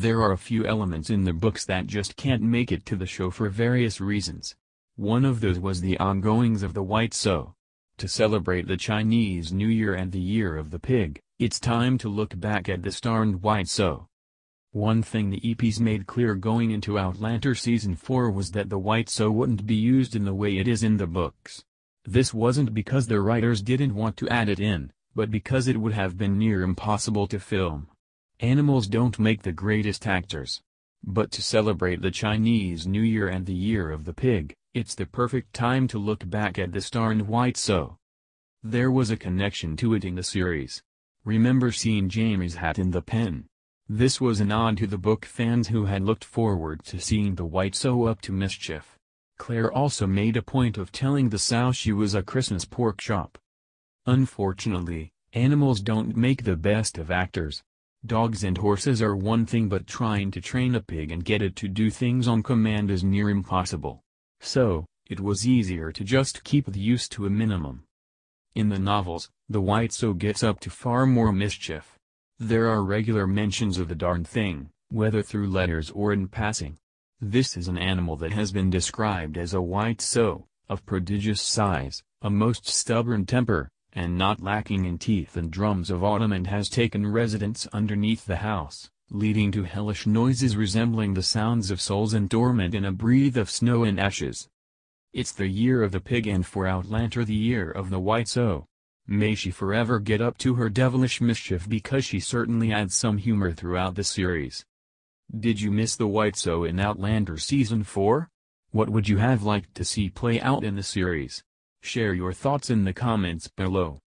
There are a few elements in the books that just can't make it to the show for various reasons. One of those was the ongoings of the White So. To celebrate the Chinese New Year and the Year of the Pig, it's time to look back at the starred White So. One thing the EPs made clear going into Outlander Season 4 was that the White So wouldn't be used in the way it is in the books. This wasn't because the writers didn't want to add it in, but because it would have been near impossible to film. Animals don't make the greatest actors. But to celebrate the Chinese New Year and the Year of the Pig, it's the perfect time to look back at the Star and White So. There was a connection to it in the series. Remember seeing Jamie's hat in the pen? This was a nod to the book fans who had looked forward to seeing the White So up to mischief. Claire also made a point of telling the sow she was a Christmas pork chop. Unfortunately, animals don't make the best of actors. Dogs and horses are one thing but trying to train a pig and get it to do things on command is near impossible. So, it was easier to just keep the use to a minimum. In the novels, the White So gets up to far more mischief. There are regular mentions of the darn thing, whether through letters or in passing. This is an animal that has been described as a White So, of prodigious size, a most stubborn temper, and not lacking in teeth and drums of autumn and has taken residence underneath the house, leading to hellish noises resembling the sounds of souls and dormant in a breath of snow and ashes. It's the year of the pig and for Outlander the year of the white sow. May she forever get up to her devilish mischief because she certainly adds some humor throughout the series. Did you miss the White So in Outlander Season 4? What would you have liked to see play out in the series? Share your thoughts in the comments below.